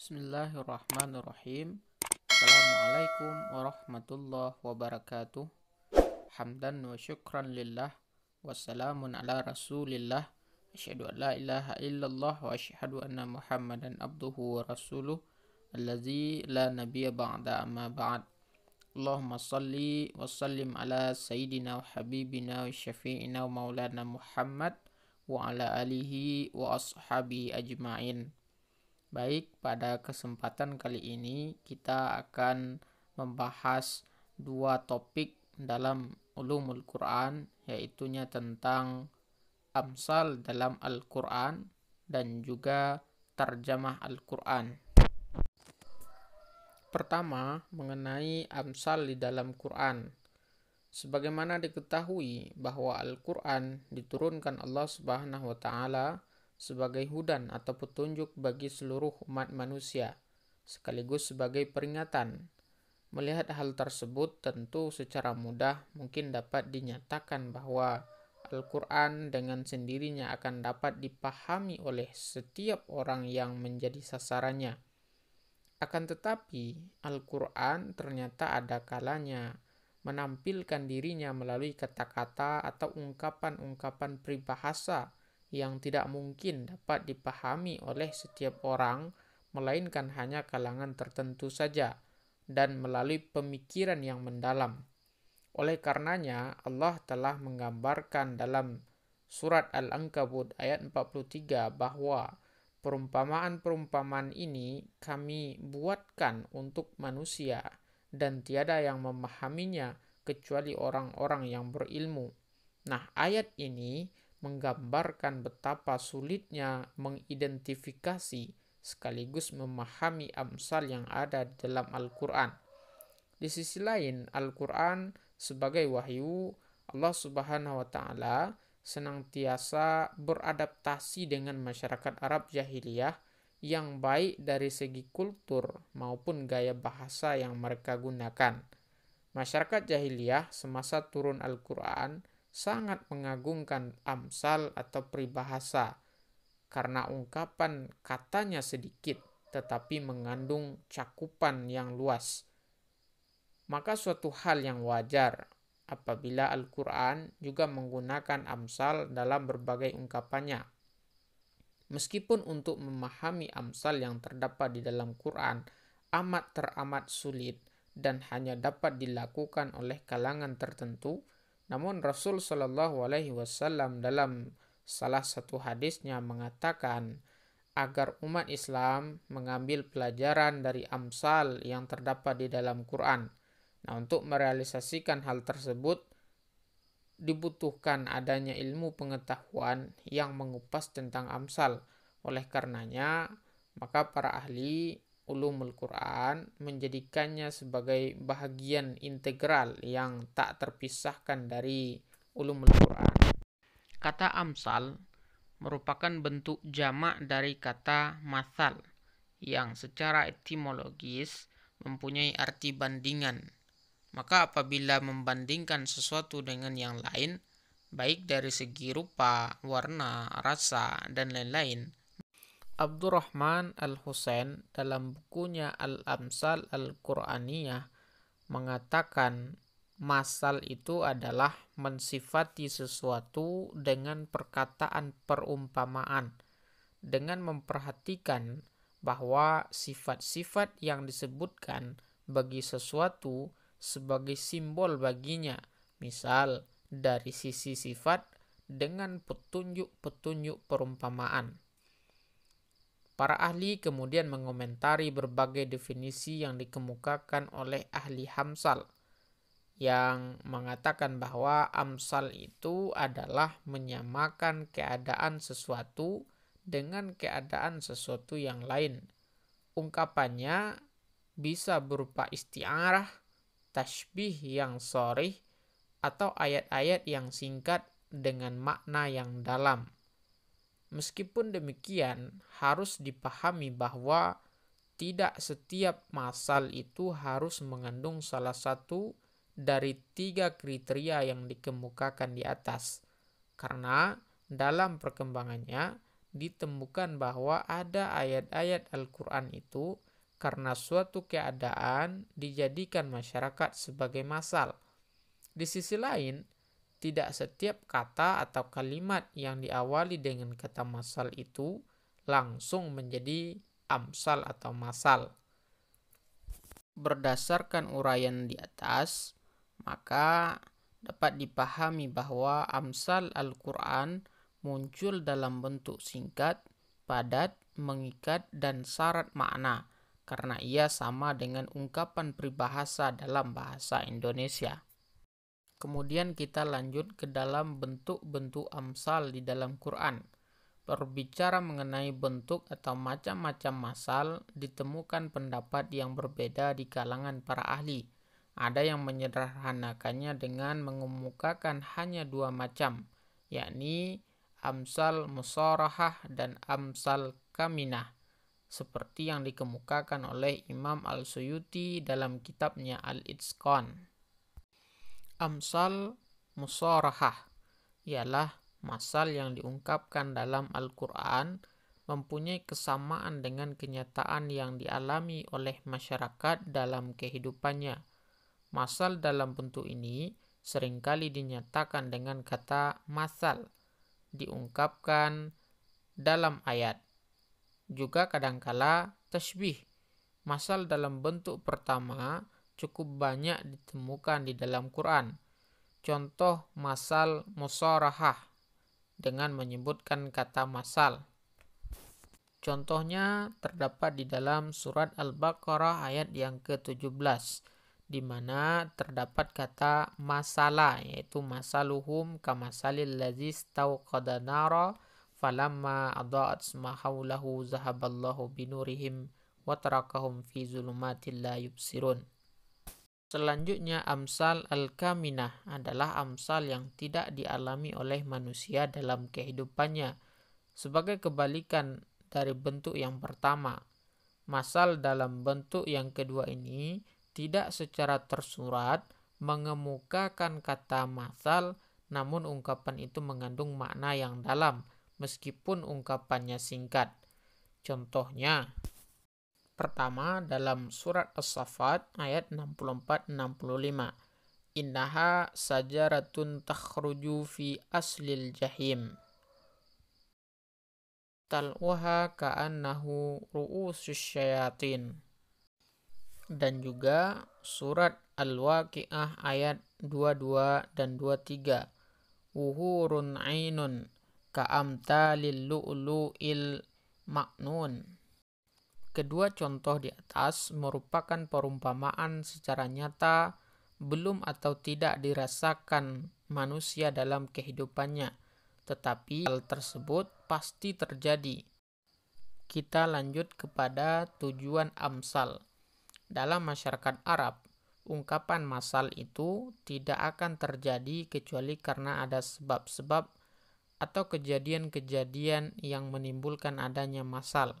Bismillahirrahmanirrahim. Assalamualaikum warahmatullahi wabarakatuh. Hamdan wa syukran lillah. Wassalamun ala rasulillah. Asyhadu an la ilaha illallah wa asyhadu anna muhammadan abduhu wa rasuluh. Allazi la nabiya ba'da amma ba'd. Allahumma salli wa sallim ala sayyidina wa habibina wa syafi'ina wa maulana Muhammad wa ala alihi wa ashabi ajma'in. Baik, pada kesempatan kali ini kita akan membahas dua topik dalam ulumul Quran, yaitunya tentang amsal dalam Al-Quran dan juga terjemah Al-Quran. Pertama, mengenai amsal di dalam Quran. Sebagaimana diketahui bahwa Al-Quran diturunkan Allah Subhanahu wa taala sebagai hudan atau petunjuk bagi seluruh umat manusia, sekaligus sebagai peringatan. Melihat hal tersebut, tentu secara mudah mungkin dapat dinyatakan bahwa Al-Quran dengan sendirinya akan dapat dipahami oleh setiap orang yang menjadi sasarannya. Akan tetapi, Al-Quran ternyata ada kalanya menampilkan dirinya melalui kata-kata atau ungkapan-ungkapan peribahasa yang tidak mungkin dapat dipahami oleh setiap orang, melainkan hanya kalangan tertentu saja dan melalui pemikiran yang mendalam. Oleh karenanya, Allah telah menggambarkan dalam surat Al-Ankabut ayat 43 bahwa perumpamaan-perumpamaan ini kami buatkan untuk manusia dan tiada yang memahaminya kecuali orang-orang yang berilmu. Nah, ayat ini menggambarkan betapa sulitnya mengidentifikasi sekaligus memahami amsal yang ada dalam Al-Quran. Di sisi lain, Al-Quran sebagai wahyu Allah Subhanahu wa Ta'ala senantiasa beradaptasi dengan masyarakat Arab jahiliyah yang baik dari segi kultur maupun gaya bahasa yang mereka gunakan. Masyarakat jahiliyah semasa turun Al-Quran sangat mengagungkan amsal atau peribahasa karena ungkapan katanya sedikit tetapi mengandung cakupan yang luas. Maka suatu hal yang wajar apabila Al-Quran juga menggunakan amsal dalam berbagai ungkapannya. Meskipun untuk memahami amsal yang terdapat di dalam Quran amat teramat sulit dan hanya dapat dilakukan oleh kalangan tertentu, namun Rasul Shallallahu Alaihi Wasallam dalam salah satu hadisnya mengatakan agar umat Islam mengambil pelajaran dari amsal yang terdapat di dalam Quran. Nah, untuk merealisasikan hal tersebut dibutuhkan adanya ilmu pengetahuan yang mengupas tentang amsal. Oleh karenanya, maka para ahli ulumul Quran menjadikannya sebagai bahagian integral yang tak terpisahkan dari ulumul Quran. Kata amsal merupakan bentuk jamak dari kata masal yang secara etimologis mempunyai arti bandingan. Maka apabila membandingkan sesuatu dengan yang lain, baik dari segi rupa, warna, rasa, dan lain-lain, Abdurrahman Al-Husain dalam bukunya Al-Amsal Al-Quraniyah mengatakan masal itu adalah mensifati sesuatu dengan perkataan perumpamaan dengan memperhatikan bahwa sifat-sifat yang disebutkan bagi sesuatu sebagai simbol baginya misal dari sisi sifat dengan petunjuk-petunjuk perumpamaan Para ahli kemudian mengomentari berbagai definisi yang dikemukakan oleh ahli Hamsal yang mengatakan bahwa Amsal itu adalah menyamakan keadaan sesuatu dengan keadaan sesuatu yang lain. Ungkapannya bisa berupa istiarah, tasbih yang sorih, atau ayat-ayat yang singkat dengan makna yang dalam. Meskipun demikian, harus dipahami bahwa tidak setiap masal itu harus mengandung salah satu dari tiga kriteria yang dikemukakan di atas, karena dalam perkembangannya ditemukan bahwa ada ayat-ayat Al-Quran itu karena suatu keadaan dijadikan masyarakat sebagai masal. Di sisi lain, tidak setiap kata atau kalimat yang diawali dengan kata masal itu langsung menjadi amsal atau masal. Berdasarkan uraian di atas, maka dapat dipahami bahwa amsal Al-Quran muncul dalam bentuk singkat, padat, mengikat, dan syarat makna karena ia sama dengan ungkapan peribahasa dalam bahasa Indonesia. Kemudian kita lanjut ke dalam bentuk-bentuk amsal di dalam Quran. Berbicara mengenai bentuk atau macam-macam masal, ditemukan pendapat yang berbeda di kalangan para ahli. Ada yang menyederhanakannya dengan mengemukakan hanya dua macam, yakni amsal musorahah dan amsal kaminah, seperti yang dikemukakan oleh Imam Al-Suyuti dalam kitabnya Al-Itskon. Amsal musorahah ialah masal yang diungkapkan dalam Al-Quran mempunyai kesamaan dengan kenyataan yang dialami oleh masyarakat dalam kehidupannya. Masal dalam bentuk ini seringkali dinyatakan dengan kata masal, diungkapkan dalam ayat. Juga kadangkala tashbih, Masal dalam bentuk pertama cukup banyak ditemukan di dalam Quran. Contoh masal musorahah dengan menyebutkan kata masal. Contohnya terdapat di dalam surat Al-Baqarah ayat yang ke-17 di mana terdapat kata masalah yaitu masaluhum kamasalil ladzi stauqada nara falamma adat ma haulahu zahaballahu binurihim watarakahum fi zulumatil la yubsirun Selanjutnya amsal al-kaminah adalah amsal yang tidak dialami oleh manusia dalam kehidupannya sebagai kebalikan dari bentuk yang pertama. Masal dalam bentuk yang kedua ini tidak secara tersurat mengemukakan kata masal namun ungkapan itu mengandung makna yang dalam meskipun ungkapannya singkat. Contohnya, pertama dalam surat As-Safat ayat 64-65. Innaha sajaratun takhruju fi aslil jahim. Tal'uha ka'annahu ru'usus syayatin. Dan juga surat Al-Waqi'ah ayat 22 dan 23. Wuhurun ainun ka'amtalil lu'lu'il maknun Kedua contoh di atas merupakan perumpamaan secara nyata belum atau tidak dirasakan manusia dalam kehidupannya, tetapi hal tersebut pasti terjadi. Kita lanjut kepada tujuan amsal. Dalam masyarakat Arab, ungkapan masal itu tidak akan terjadi kecuali karena ada sebab-sebab atau kejadian-kejadian yang menimbulkan adanya masal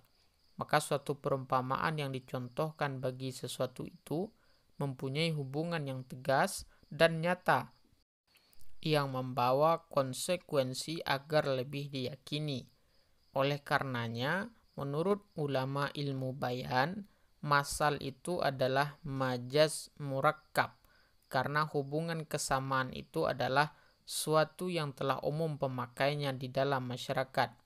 maka suatu perumpamaan yang dicontohkan bagi sesuatu itu mempunyai hubungan yang tegas dan nyata yang membawa konsekuensi agar lebih diyakini. Oleh karenanya, menurut ulama ilmu bayan, masal itu adalah majas murakab karena hubungan kesamaan itu adalah suatu yang telah umum pemakainya di dalam masyarakat.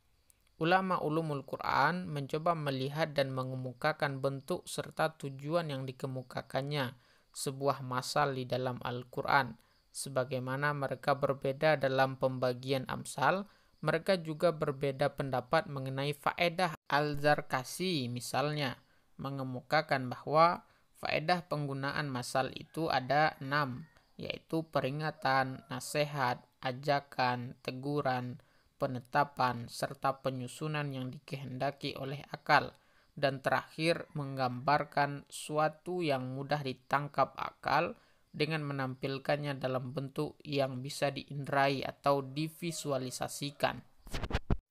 Ulama ulumul Quran mencoba melihat dan mengemukakan bentuk serta tujuan yang dikemukakannya, sebuah masal di dalam Al-Quran. Sebagaimana mereka berbeda dalam pembagian amsal, mereka juga berbeda pendapat mengenai faedah Al-Zarkasi misalnya, mengemukakan bahwa faedah penggunaan masal itu ada enam, yaitu peringatan, nasihat, ajakan, teguran, penetapan, serta penyusunan yang dikehendaki oleh akal, dan terakhir menggambarkan suatu yang mudah ditangkap akal dengan menampilkannya dalam bentuk yang bisa diindrai atau divisualisasikan.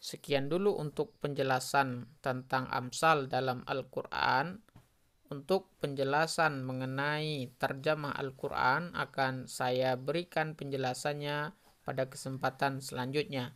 Sekian dulu untuk penjelasan tentang Amsal dalam Al-Quran. Untuk penjelasan mengenai terjemah Al-Quran akan saya berikan penjelasannya pada kesempatan selanjutnya.